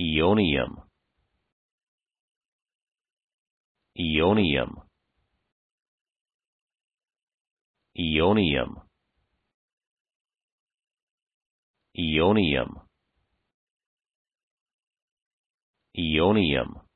Ionium Ionium Ionium Ionium Ionium